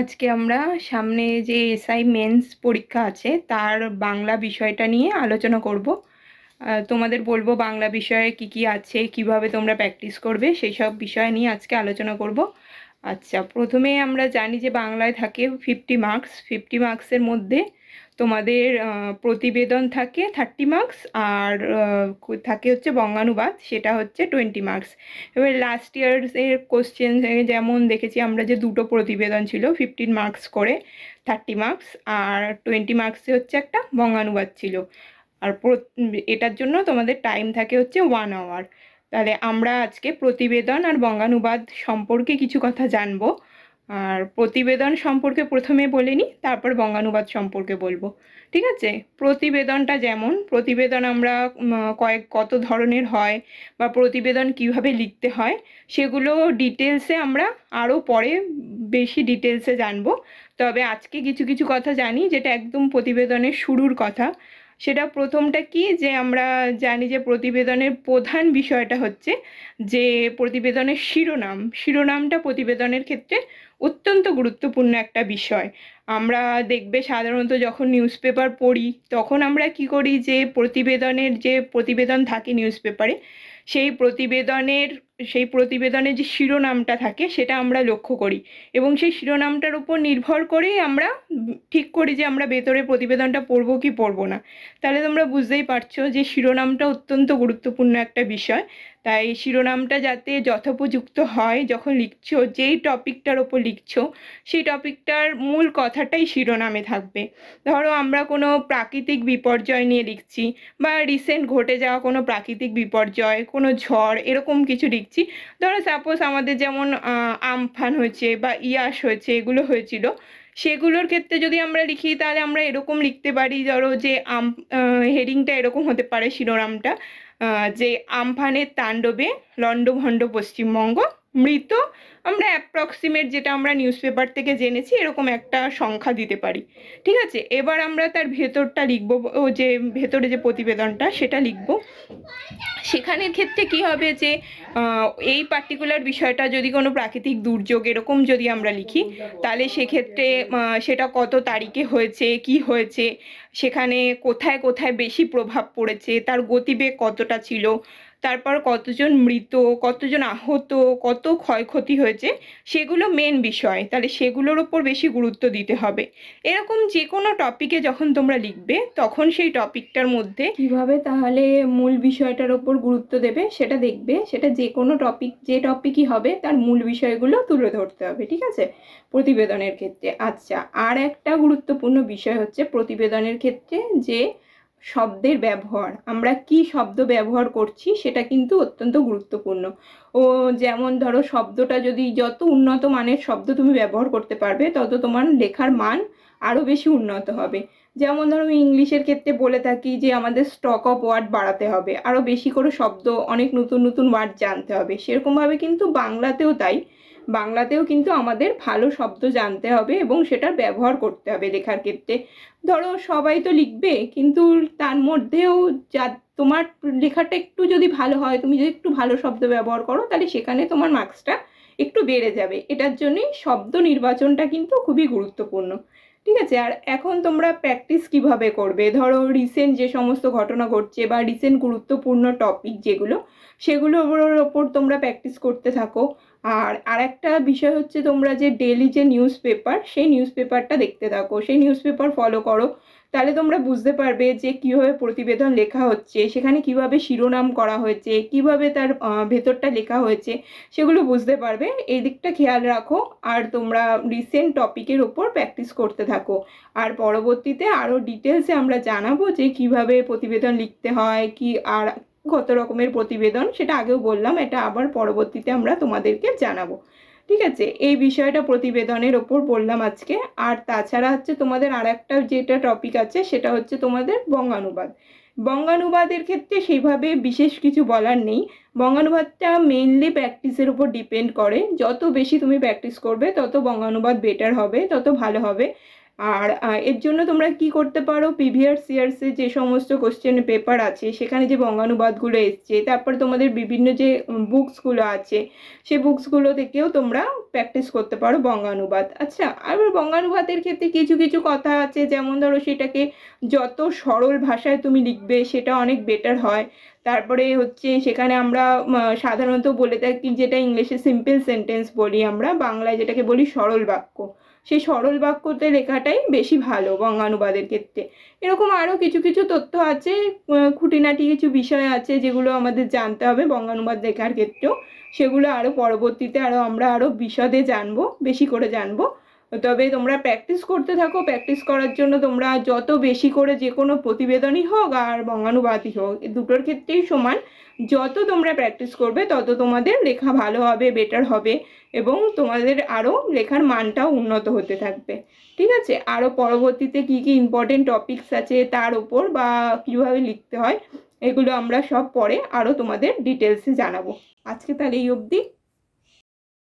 আজকে আমরা সামনে যে এসআই মেন্স পরীক্ষা আছে তার বাংলা বিষয়টা নিয়ে আলোচনা করব তোমাদের বলবো বাংলা বিষয়ে কি কি আছে কিভাবে তোমরা প্র্যাকটিস করবে সেই সব বিষয় নিয়ে আজকে আলোচনা করব আচ্ছা প্রথমে আমরা জানি যে বাংলায় থাকে ফিফটি মার্কস ফিফটি মার্কসের মধ্যে তোমাদের প্রতিবেদন থাকে থার্টি মার্কস আর থাকে হচ্ছে বঙ্গানুবাদ সেটা হচ্ছে টোয়েন্টি মার্কস এবার লাস্ট ইয়ার্সের কোশ্চেন যেমন দেখেছি আমরা যে দুটো প্রতিবেদন ছিল ফিফটিন মার্কস করে থার্টি মার্কস আর টোয়েন্টি মার্কসে হচ্ছে একটা বঙ্গানুবাদ ছিল আর এটার জন্য তোমাদের টাইম থাকে হচ্ছে ওয়ান আওয়ার তাহলে আমরা আজকে প্রতিবেদন আর বঙ্গানুবাদ সম্পর্কে কিছু কথা জানবো আর প্রতিবেদন সম্পর্কে প্রথমে বলিনি তারপর বঙ্গানুবাদ সম্পর্কে বলবো ঠিক আছে প্রতিবেদনটা যেমন প্রতিবেদন আমরা কয়েক কত ধরনের হয় বা প্রতিবেদন কিভাবে লিখতে হয় সেগুলো ডিটেলসে আমরা আরও পরে বেশি ডিটেলসে জানবো তবে আজকে কিছু কিছু কথা জানি যেটা একদম প্রতিবেদনের শুরুর কথা সেটা প্রথমটা কি যে আমরা জানি যে প্রতিবেদনের প্রধান বিষয়টা হচ্ছে যে প্রতিবেদনের শিরোনাম শিরোনামটা প্রতিবেদনের ক্ষেত্রে অত্যন্ত গুরুত্বপূর্ণ একটা বিষয় আমরা দেখবে সাধারণত যখন নিউজ পেপার পড়ি তখন আমরা কি করি যে প্রতিবেদনের যে প্রতিবেদন থাকে নিউজ পেপারে সেই প্রতিবেদনের সেই প্রতিবেদনে যে শিরোনামটা থাকে সেটা আমরা লক্ষ্য করি এবং সেই শিরোনামটার উপর নির্ভর করেই আমরা ঠিক করি যে আমরা ভেতরে প্রতিবেদনটা পড়ব কি পড়ব না তাহলে তোমরা বুঝতেই পারছো যে শিরোনামটা অত্যন্ত গুরুত্বপূর্ণ একটা বিষয় তাই শিরোনামটা যাতে যথোপযুক্ত হয় যখন লিখছো যেই টপিকটার ওপর লিখছো সেই টপিকটার মূল কথাটাই শিরোনামে থাকবে ধরো আমরা কোনো প্রাকৃতিক বিপর্যয় নিয়ে লিখছি বা রিসেন্ট ঘটে যাওয়া কোনো প্রাকৃতিক বিপর্যয় কোনো ঝড় এরকম কিছু লিখছি ধরো সাপোজ আমাদের যেমন আমফান হয়েছে বা ইয়াস হয়েছে এগুলো হয়েছিল সেগুলোর ক্ষেত্রে যদি আমরা লিখি তাহলে আমরা এরকম লিখতে পারি ধরো যে আম হেডিংটা এরকম হতে পারে শিরোনামটা যে আমফানের তাণ্ডবে লণ্ডভণ্ড পশ্চিমবঙ্গ মৃত আমরা অ্যাপ্রক্সিমেট যেটা আমরা নিউজ পেপার থেকে জেনেছি এরকম একটা সংখ্যা দিতে পারি ঠিক আছে এবার আমরা তার ভেতরটা লিখবো ও যে ভেতরে যে প্রতিবেদনটা সেটা লিখব সেখানের ক্ষেত্রে কি হবে যে এই পার্টিকুলার বিষয়টা যদি কোনো প্রাকৃতিক দুর্যোগ এরকম যদি আমরা লিখি তাহলে সেক্ষেত্রে সেটা কত তারিখে হয়েছে কি হয়েছে সেখানে কোথায় কোথায় বেশি প্রভাব পড়েছে তার গতিবেগ কতটা ছিল তারপর কতজন মৃত কতজন আহত কত ক্ষয়ক্ষতি হয়েছে সেগুলো মেন বিষয় তাহলে সেগুলোর ওপর বেশি গুরুত্ব দিতে হবে এরকম যে কোনো টপিকে যখন তোমরা লিখবে তখন সেই টপিকটার মধ্যে কিভাবে তাহলে মূল বিষয়টার ওপর গুরুত্ব দেবে সেটা দেখবে সেটা যে কোনো টপিক যে টপিকই হবে তার মূল বিষয়গুলো তুলে ধরতে হবে ঠিক আছে প্রতিবেদনের ক্ষেত্রে আচ্ছা আর একটা গুরুত্বপূর্ণ বিষয় হচ্ছে প্রতিবেদনের ক্ষেত্রে যে শব্দের ব্যবহার আমরা কি শব্দ ব্যবহার করছি সেটা কিন্তু অত্যন্ত গুরুত্বপূর্ণ ও যেমন ধরো শব্দটা যদি যত উন্নত মানের শব্দ তুমি ব্যবহার করতে পারবে তত তোমার লেখার মান আরও বেশি উন্নত হবে যেমন ধরো আমি ইংলিশের ক্ষেত্রে বলে থাকি যে আমাদের স্টক অফ ওয়ার্ড বাড়াতে হবে আরও বেশি করে শব্দ অনেক নতুন নতুন ওয়ার্ড জানতে হবে সেরকমভাবে কিন্তু বাংলাতেও তাই বাংলাতেও কিন্তু আমাদের ভালো শব্দ জানতে হবে এবং সেটার ব্যবহার করতে হবে লেখার ক্ষেত্রে ধরো সবাই তো লিখবে কিন্তু তার মধ্যেও যা তোমার লেখাটা একটু যদি ভালো হয় তুমি যদি একটু ভালো শব্দ ব্যবহার করো তাহলে সেখানে তোমার মার্কসটা একটু বেড়ে যাবে এটার জন্যই শব্দ নির্বাচনটা কিন্তু খুবই গুরুত্বপূর্ণ ঠিক আছে আর এখন তোমরা প্র্যাকটিস কিভাবে করবে ধরো রিসেন্ট যে সমস্ত ঘটনা ঘটছে বা রিসেন্ট গুরুত্বপূর্ণ টপিক যেগুলো সেগুলোর ওপর তোমরা প্র্যাকটিস করতে থাকো আর আরেকটা বিষয় হচ্ছে তোমরা যে ডেলি যে নিউজ পেপার সেই নিউজ পেপারটা দেখতে থাকো সেই নিউজ পেপার ফলো করো তাহলে তোমরা বুঝতে পারবে যে কিভাবে প্রতিবেদন লেখা হচ্ছে সেখানে কিভাবে শিরোনাম করা হয়েছে কিভাবে তার ভেতরটা লেখা হয়েছে সেগুলো বুঝতে পারবে এই দিকটা খেয়াল রাখো আর তোমরা রিসেন্ট টপিকের ওপর প্র্যাকটিস করতে থাকো আর পরবর্তীতে আরও ডিটেলসে আমরা জানাবো যে কিভাবে প্রতিবেদন লিখতে হয় কি আর কত রকমের প্রতিবেদন সেটা আগেও বললাম এটা আবার পরবর্তীতে আমরা তোমাদেরকে জানাবো ঠিক আছে এই বিষয়টা প্রতিবেদনের ওপর বললাম আজকে আর তাছাড়া হচ্ছে তোমাদের আর একটা যেটা টপিক আছে সেটা হচ্ছে তোমাদের বঙ্গানুবাদ বঙ্গানুবাদের ক্ষেত্রে সেইভাবে বিশেষ কিছু বলার নেই বঙ্গানুবাদটা মেইনলি প্র্যাকটিসের উপর ডিপেন্ড করে যত বেশি তুমি প্র্যাকটিস করবে তত বঙ্গানুবাদ বেটার হবে তত ভালো হবে আর এর জন্য তোমরা কি করতে পারো পিভিআর সিআরসি যে সমস্ত কোশ্চেন পেপার আছে সেখানে যে বঙ্গানুবাদগুলো এসছে তারপর তোমাদের বিভিন্ন যে বুকসগুলো আছে সে বুকসগুলো থেকেও তোমরা প্র্যাকটিস করতে পারো বঙ্গানুবাদ আচ্ছা আবার বঙ্গানুবাদের ক্ষেত্রে কিছু কিছু কথা আছে যেমন ধরো সেটাকে যত সরল ভাষায় তুমি লিখবে সেটা অনেক বেটার হয় তারপরে হচ্ছে সেখানে আমরা সাধারণত বলে থাকি যেটা ইংলিশে সিম্পল সেন্টেন্স বলি আমরা বাংলায় যেটাকে বলি সরল বাক্য সেই সরল বাক্যতে লেখাটাই বেশি ভালো বঙ্গানুবাদের ক্ষেত্রে এরকম আরও কিছু কিছু তথ্য আছে খুঁটিনাটি কিছু বিষয় আছে যেগুলো আমাদের জানতে হবে বঙ্গানুবাদ লেখার ক্ষেত্রেও সেগুলো আরও পরবর্তীতে আরও আমরা আরও বিশদে জানবো বেশি করে জানবো তবে তোমরা প্র্যাকটিস করতে থাকো প্র্যাকটিস করার জন্য তোমরা যত বেশি করে যে কোনো প্রতিবেদনই হোক আর বঙ্গানুবাদই হোক দুটোর ক্ষেত্রেই সমান যত তোমরা প্র্যাকটিস করবে তত তোমাদের লেখা ভালো হবে বেটার হবে এবং তোমাদের আরও লেখার মানটাও উন্নত হতে থাকবে ঠিক আছে আরও পরবর্তীতে কি কি ইম্পর্টেন্ট টপিকস আছে তার ওপর বা কীভাবে লিখতে হয় এগুলো আমরা সব পরে আরও তোমাদের ডিটেলসে জানাবো আজকে তাহলে এই অবধি